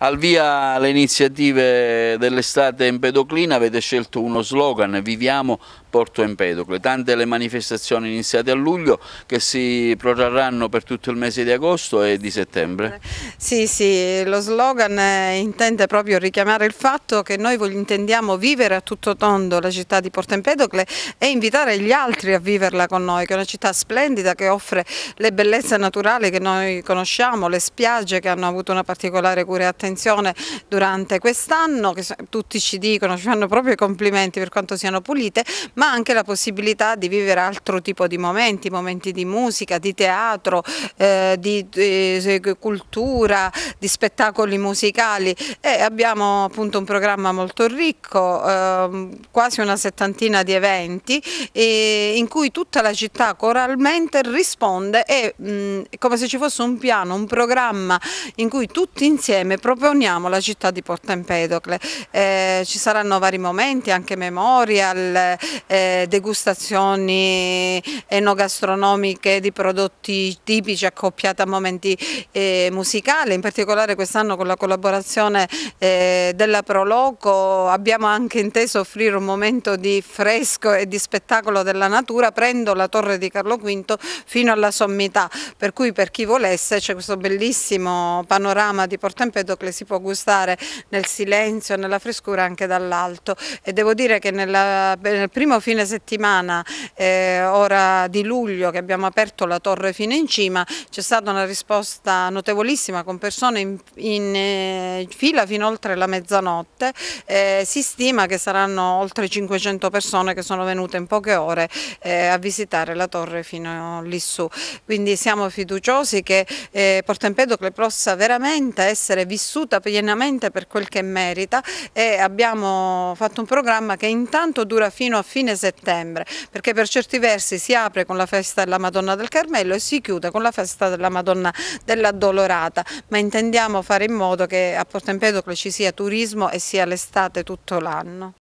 Al via le iniziative dell'estate Empedoclina avete scelto uno slogan Viviamo Porto Empedocle, tante le manifestazioni iniziate a luglio che si protrarranno per tutto il mese di agosto e di settembre. Sì, sì, lo slogan eh, intende proprio richiamare il fatto che noi intendiamo vivere a tutto tondo la città di Porto Empedocle e invitare gli altri a viverla con noi, che è una città splendida che offre le bellezze naturali che noi conosciamo, le spiagge che hanno avuto una particolare cura e attenzione attenzione durante quest'anno, che tutti ci dicono, ci fanno proprio i complimenti per quanto siano pulite, ma anche la possibilità di vivere altro tipo di momenti, momenti di musica, di teatro, eh, di, di, eh, eh, cultura, di spettacoli musicali e abbiamo appunto un programma molto ricco, eh, quasi una settantina di eventi eh, in cui tutta la città coralmente risponde e mh, mm, è come se ci fosse un piano, un programma in cui tutti insieme proponiamo riproponiamo la città di Porta Empedocle, eh, ci saranno vari momenti, anche memorial, eh, degustazioni enogastronomiche di prodotti tipici accoppiati a momenti eh, musicali, in particolare quest'anno con la collaborazione eh, della Proloco abbiamo anche inteso offrire un momento di fresco e di spettacolo della natura, prendo la torre di Carlo V fino alla sommità, per cui per chi volesse c'è questo bellissimo panorama di Porta Empedocle le si può gustare nel silenzio, nella frescura anche dall'alto e devo dire che nella, nel primo fine settimana, eh, ora di luglio che abbiamo aperto la torre fino in cima, c'è stata una risposta notevolissima con persone in, in eh, fila fino oltre la mezzanotte, eh, si stima che saranno oltre 500 persone che sono venute in poche ore eh, a visitare la torre fino lì su, quindi siamo fiduciosi che eh, Porto Empedocle possa veramente essere vissuta vissuta pienamente per quel che merita e abbiamo fatto un programma che intanto dura fino a fine settembre perché per certi versi si apre con la festa della Madonna del Carmelo e si chiude con la festa della Madonna dell'Addolorata ma intendiamo fare in modo che a Porto Empedocle ci sia turismo e sia l'estate tutto l'anno.